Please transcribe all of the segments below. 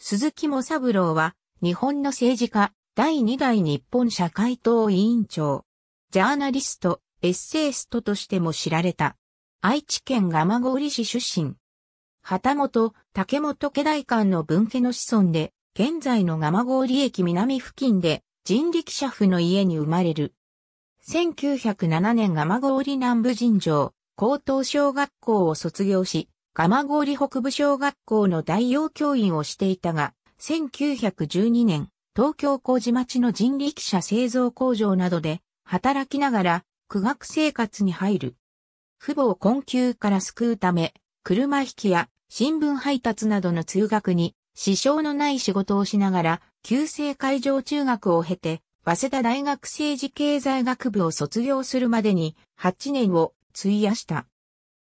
鈴木茂三郎は、日本の政治家、第2代日本社会党委員長、ジャーナリスト、エッセイストとしても知られた。愛知県蒲郡市出身。旗本、竹本家大官の分家の子孫で、現在の蒲郡駅南付近で人力車夫の家に生まれる。1907年蒲郡南部尋常、高等小学校を卒業し、蒲郡北部小学校の代用教員をしていたが、1912年、東京麹町の人力車製造工場などで働きながら苦学生活に入る。父母を困窮から救うため、車引きや新聞配達などの通学に支障のない仕事をしながら、旧制会場中学を経て、早稲田大学政治経済学部を卒業するまでに8年を費やした。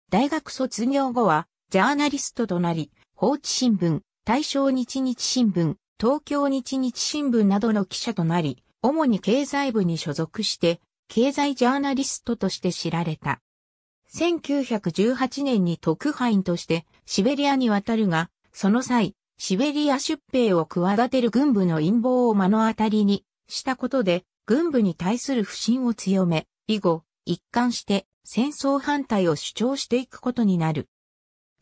大学卒業後はジャーナリストとなり、放置新聞、大正日日新聞、東京日日新聞などの記者となり、主に経済部に所属して、経済ジャーナリストとして知られた。1918年に特派員としてシベリアに渡るが、その際、シベリア出兵を企てる軍部の陰謀を目の当たりにしたことで、軍部に対する不信を強め、以後、一貫して戦争反対を主張していくことになる。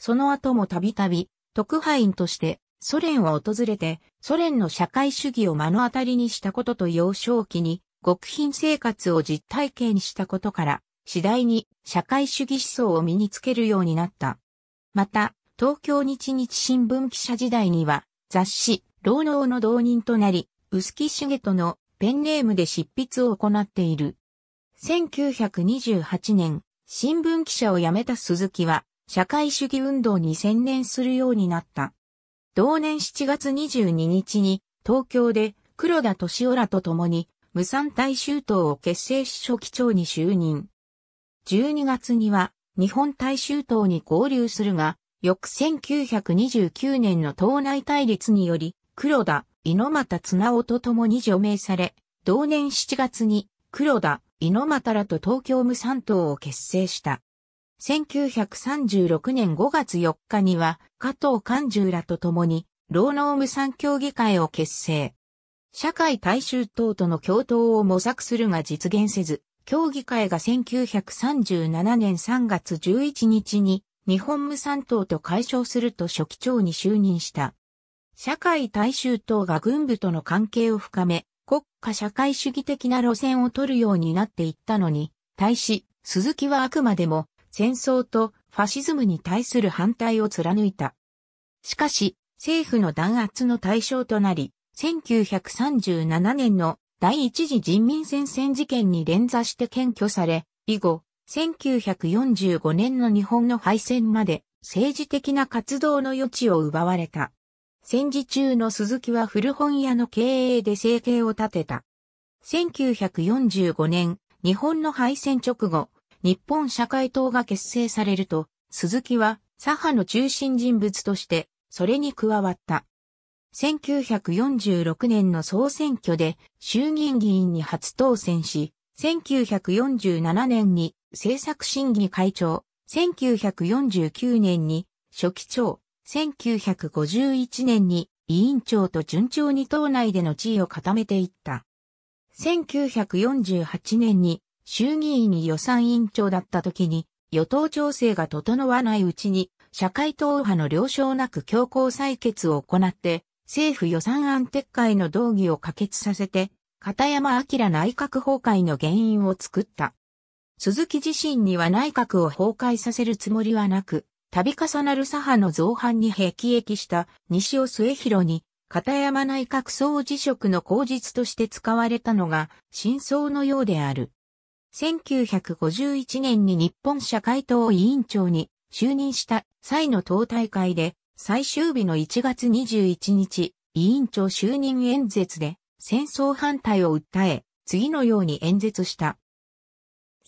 その後もたびたび、特派員としてソ連を訪れて、ソ連の社会主義を目の当たりにしたことと幼少期に、極貧生活を実体験したことから、次第に社会主義思想を身につけるようになった。また、東京日日新聞記者時代には、雑誌、労農の導人となり、薄木茂人のペンネームで執筆を行っている。1928年、新聞記者を辞めた鈴木は、社会主義運動に専念するようになった。同年7月22日に東京で黒田敏夫らと共に無産大衆党を結成し書記長に就任。12月には日本大衆党に合流するが、翌1929年の党内対立により、黒田、猪俣綱夫と共に除名され、同年7月に黒田、猪俣らと東京無産党を結成した。1936年5月4日には加藤勘十らと共に労農無産協議会を結成。社会大衆党との共闘を模索するが実現せず、協議会が1937年3月11日に日本無産党と解消すると初期長に就任した。社会大衆党が軍部との関係を深め、国家社会主義的な路線を取るようになっていったのに、対し、鈴木はあくまでも戦争とファシズムに対する反対を貫いた。しかし、政府の弾圧の対象となり、1937年の第一次人民戦線事件に連座して検挙され、以後、1945年の日本の敗戦まで政治的な活動の余地を奪われた。戦時中の鈴木は古本屋の経営で生計を立てた。1945年、日本の敗戦直後、日本社会党が結成されると、鈴木は左派の中心人物として、それに加わった。1946年の総選挙で衆議院議員に初当選し、1947年に政策審議会長、1949年に初期長、1951年に委員長と順調に党内での地位を固めていった。1948年に衆議院に予算委員長だった時に、与党調整が整わないうちに、社会党派の了承なく強行採決を行って、政府予算案撤回の動議を可決させて、片山明内閣崩壊の原因を作った。鈴木自身には内閣を崩壊させるつもりはなく、度重なる左派の造反に辟易した西尾末広に、片山内閣総辞職の口実として使われたのが真相のようである。1951年に日本社会党委員長に就任した際の党大会で最終日の1月21日、委員長就任演説で戦争反対を訴え、次のように演説した。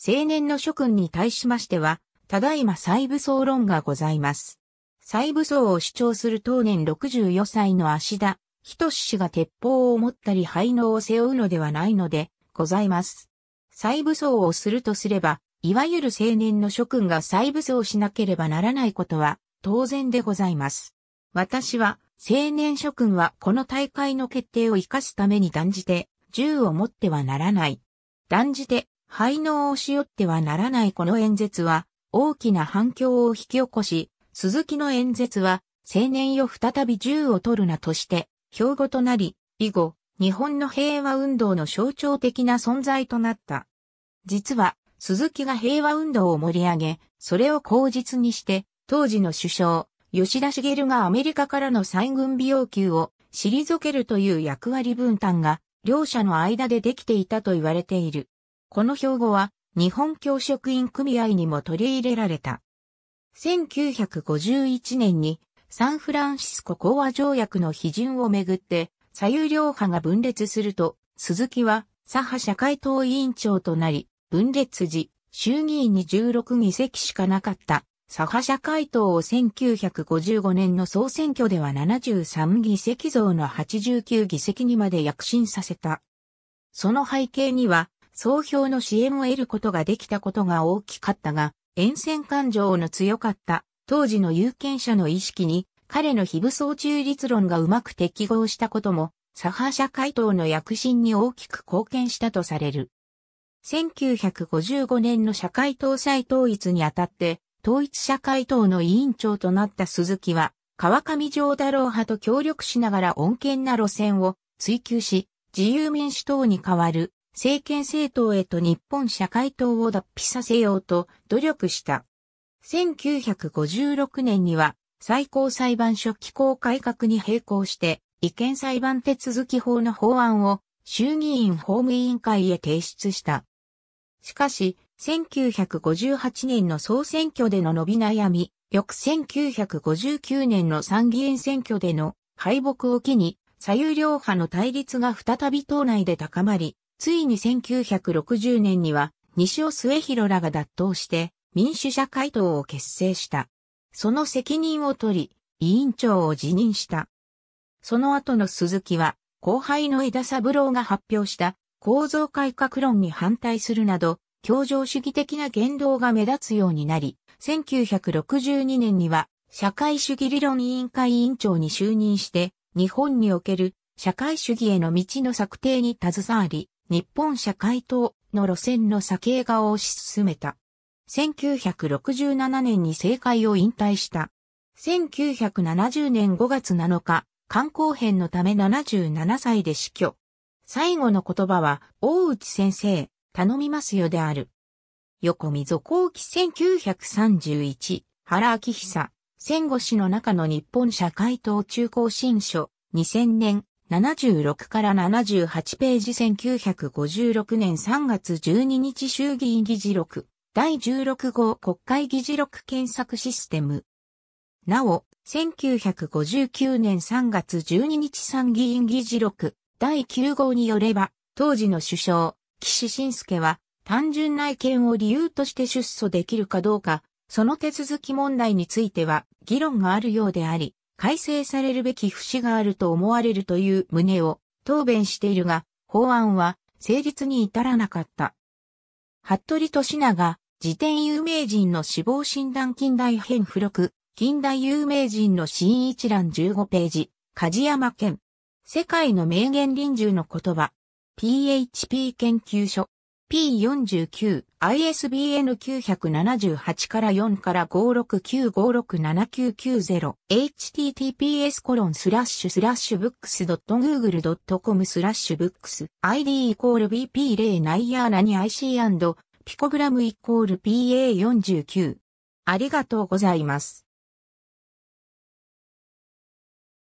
青年の諸君に対しましては、ただいま再武装論がございます。再武装を主張する当年64歳の足田、仁氏が鉄砲を持ったり廃能を背負うのではないので、ございます。再武装をするとすれば、いわゆる青年の諸君が再武装しなければならないことは当然でございます。私は、青年諸君はこの大会の決定を活かすために断じて、銃を持ってはならない。断じて、廃能をしよってはならないこの演説は、大きな反響を引き起こし、鈴木の演説は、青年よ再び銃を取るなとして、標語となり、以後、日本の平和運動の象徴的な存在となった。実は、鈴木が平和運動を盛り上げ、それを口実にして、当時の首相、吉田茂がアメリカからの再軍備要求を退けるという役割分担が、両者の間でできていたと言われている。この標語は、日本教職員組合にも取り入れられた。1951年に、サンフランシスコ講和条約の批准をめぐって、左右両派が分裂すると、鈴木は左派社会党委員長となり、分裂時、衆議院に16議席しかなかった左派社会党を1955年の総選挙では73議席増の89議席にまで躍進させた。その背景には、総評の支援を得ることができたことが大きかったが、沿線感情の強かった当時の有権者の意識に彼の非武装中立論がうまく適合したことも、左派社会党の躍進に大きく貢献したとされる。1955年の社会党再統一にあたって、統一社会党の委員長となった鈴木は、川上城太郎派と協力しながら穏健な路線を追求し、自由民主党に代わる政権政党へと日本社会党を脱皮させようと努力した。1956年には最高裁判所機構改革に並行して、違憲裁判手続き法の法案を衆議院法務委員会へ提出した。しかし、1958年の総選挙での伸び悩み、翌1959年の参議院選挙での敗北を機に、左右両派の対立が再び党内で高まり、ついに1960年には、西尾末広らが脱党して、民主社会党を結成した。その責任を取り、委員長を辞任した。その後の鈴木は、後輩の枝三郎が発表した構造改革論に反対するなど、協情主義的な言動が目立つようになり、1962年には社会主義理論委員会委員長に就任して、日本における社会主義への道の策定に携わり、日本社会党の路線の左傾化を推し進めた。1967年に政界を引退した。1970年5月7日、観光編のため77歳で死去。最後の言葉は、大内先生、頼みますよである。横溝幸喜1931、原明久、戦後史の中の日本社会党中高新書、2000年、76から78ページ1956年3月12日衆議院議事録。第16号国会議事録検索システム。なお、1959年3月12日参議院議事録第9号によれば、当時の首相、岸信介は、単純な意見を理由として出訴できるかどうか、その手続き問題については議論があるようであり、改正されるべき節があると思われるという旨を答弁しているが、法案は成立に至らなかった。服部利長、自転有名人の死亡診断近代編付録、近代有名人の死因一覧15ページ、梶山県。世界の名言臨終の言葉。PHP 研究所。P49、ISBN 978から4から569567990、https コロンスラッシュスラッシュブックス .google.com スラッシュブックス、id イコール BP0 ナイヤーナに IC& ピコグラムイコール PA49。ありがとうございます。